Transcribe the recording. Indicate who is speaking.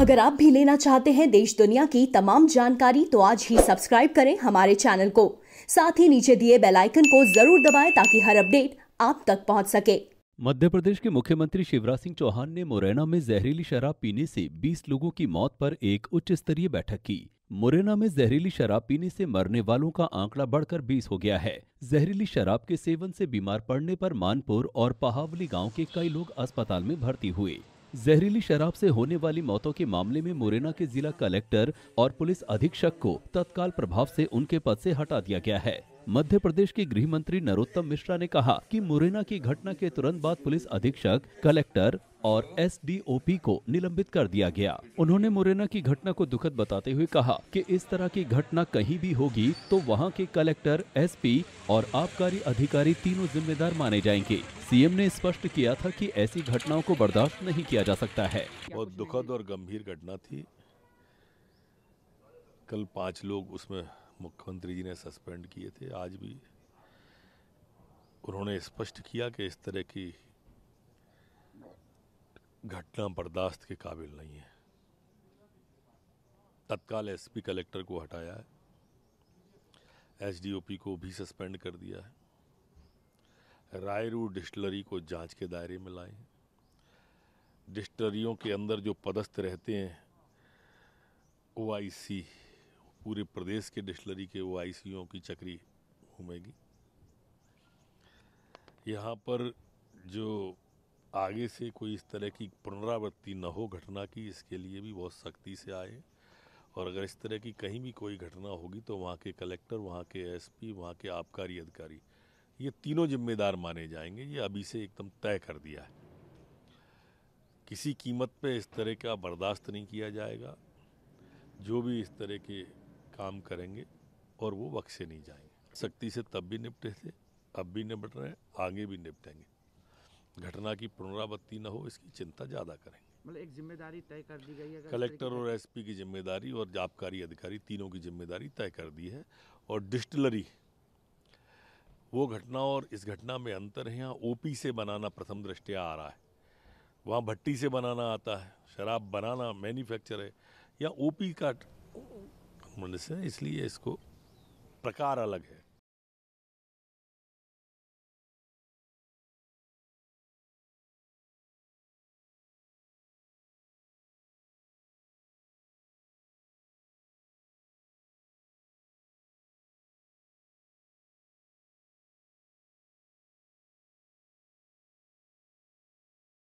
Speaker 1: अगर आप भी लेना चाहते हैं देश दुनिया की तमाम जानकारी तो आज ही सब्सक्राइब करें हमारे चैनल को साथ ही नीचे दिए बेल आइकन को जरूर दबाएं ताकि हर अपडेट आप तक पहुंच सके मध्य प्रदेश के मुख्यमंत्री शिवराज सिंह चौहान ने मुरैना में जहरीली शराब पीने से 20 लोगों की मौत पर एक उच्च स्तरीय बैठक की मुरैना में जहरीली शराब पीने से मरने वालों का आंकड़ा बढ़कर 20 हो गया है जहरीली शराब के सेवन से बीमार पड़ने पर मानपुर और पहावली गांव के कई लोग अस्पताल में भर्ती हुए जहरीली शराब से होने वाली मौतों के मामले में मुरैना के जिला कलेक्टर और पुलिस अधीक्षक को तत्काल प्रभाव से उनके पद से हटा दिया गया है मध्य प्रदेश के गृह मंत्री नरोत्तम मिश्रा ने कहा कि मुरैना की घटना के तुरंत बाद पुलिस अधीक्षक कलेक्टर और एसडीओपी को निलंबित कर दिया गया उन्होंने मुरैना की घटना को दुखद बताते हुए कहा कि इस तरह की घटना कहीं भी होगी तो वहां के कलेक्टर एसपी और आबकारी अधिकारी तीनों जिम्मेदार माने जाएंगे सीएम ने स्पष्ट किया था कि ऐसी घटनाओं को बर्दाश्त नहीं किया जा सकता है बहुत दुखद
Speaker 2: और गंभीर घटना थी कल पाँच लोग उसमें मुख्यमंत्री जी ने सस्पेंड किए थे आज भी उन्होंने स्पष्ट किया कि इस तरह की घटना बर्दाश्त के काबिल नहीं है तत्काल एसपी कलेक्टर को हटाया है एसडीओपी को भी सस्पेंड कर दिया है रायरू डिस्टलरी को जांच के दायरे में लाए डिस्टलरियों के अंदर जो पदस्थ रहते हैं ओ आई सी पूरे प्रदेश के डिस्टलरी के वो आई की चक्री घूमेगी यहाँ पर जो आगे से कोई इस तरह की पुनरावृत्ति न हो घटना की इसके लिए भी बहुत सख्ती से आए और अगर इस तरह की कहीं भी कोई घटना होगी तो वहाँ के कलेक्टर वहाँ के एसपी वहाँ के आबकारी अधिकारी ये तीनों जिम्मेदार माने जाएंगे ये अभी से एकदम तय कर दिया है किसी कीमत पे इस तरह का बर्दाश्त नहीं किया जाएगा जो भी इस तरह के काम करेंगे और वो बक्से नहीं जाएंगे सख्ती से तब भी निपटे थे अब भी निपट रहे हैं आगे भी निपटेंगे घटना की पुनरावृत्ति न हो इसकी चिंता ज़्यादा करेंगे मतलब एक जिम्मेदारी तय कर दी गई है कलेक्टर और एसपी की जिम्मेदारी और जाबकारी अधिकारी तीनों की जिम्मेदारी तय कर दी है और डिस्टिलरी वो घटना और इस घटना में अंतर है यहाँ ओपी से बनाना प्रथम दृष्टिया आ रहा है वहाँ भट्टी से बनाना आता है शराब बनाना मैन्युफैक्चर है या ओपी का मनुष्य इसलिए इसको प्रकार अलग है